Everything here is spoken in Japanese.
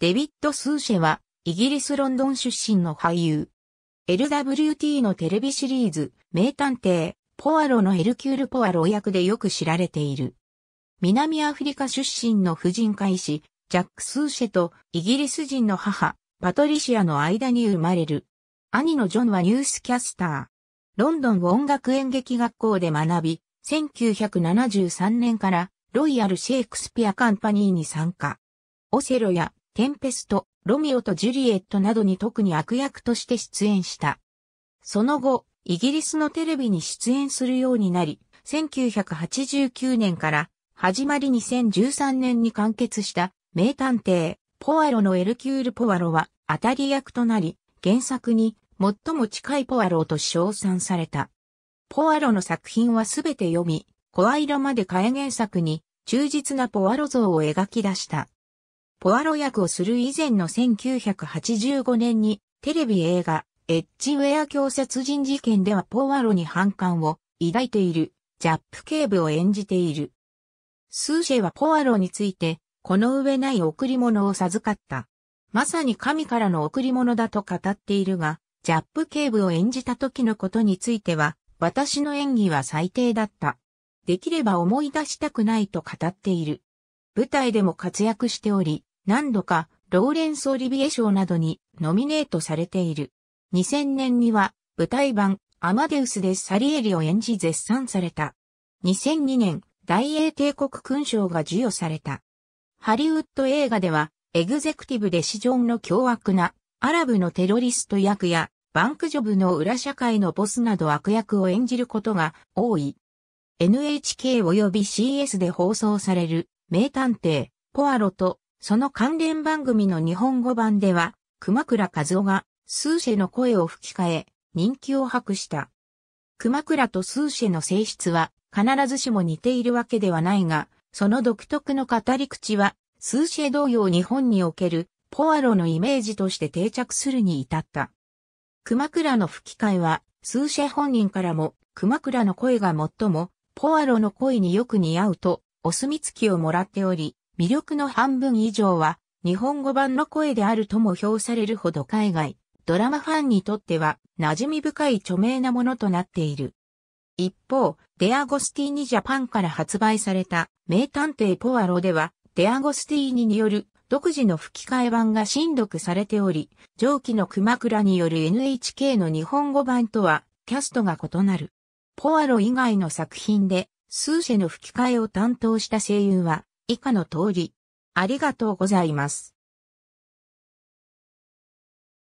デビッド・スーシェは、イギリス・ロンドン出身の俳優。LWT のテレビシリーズ、名探偵、ポアロのエルキュール・ポアロ役でよく知られている。南アフリカ出身の婦人会士、ジャック・スーシェとイギリス人の母、パトリシアの間に生まれる。兄のジョンはニュースキャスター。ロンドン音楽演劇学校で学び、1973年からロイヤル・シェイクスピア・カンパニーに参加。オセロやテンペスト、ロミオとジュリエットなどに特に悪役として出演した。その後、イギリスのテレビに出演するようになり、1989年から始まり2013年に完結した名探偵、ポアロのエルキュール・ポアロは当たり役となり、原作に最も近いポアロと称賛された。ポアロの作品はすべて読み、コアイラまで改原作に忠実なポアロ像を描き出した。ポアロ役をする以前の1985年に、テレビ映画、エッジウェア強殺人事件ではポアロに反感を抱いている、ジャップ警部を演じている。スーシェはポアロについて、この上ない贈り物を授かった。まさに神からの贈り物だと語っているが、ジャップ警部を演じた時のことについては、私の演技は最低だった。できれば思い出したくないと語っている。舞台でも活躍しており、何度かローレンス・オリビエ賞などにノミネートされている。2000年には舞台版アマデウスでサリエリを演じ絶賛された。2002年大英帝国勲章が授与された。ハリウッド映画ではエグゼクティブで市場の凶悪なアラブのテロリスト役やバンクジョブの裏社会のボスなど悪役を演じることが多い。NHK 及び CS で放送される名探偵ポアロとその関連番組の日本語版では、熊倉和夫がスーシェの声を吹き替え、人気を博した。熊倉とスーシェの性質は必ずしも似ているわけではないが、その独特の語り口は、スーシェ同様日本におけるポアロのイメージとして定着するに至った。熊倉の吹き替えは、スーシェ本人からも、熊倉の声が最も、ポアロの声によく似合うと、お墨付きをもらっており、魅力の半分以上は日本語版の声であるとも評されるほど海外、ドラマファンにとっては馴染み深い著名なものとなっている。一方、デアゴスティーニジャパンから発売された名探偵ポワロでは、デアゴスティーニによる独自の吹き替え版が新読されており、上記の熊倉による NHK の日本語版とはキャストが異なる。ポワロ以外の作品で、スーシェの吹き替えを担当した声優は、以下の通り。ありがとうございます。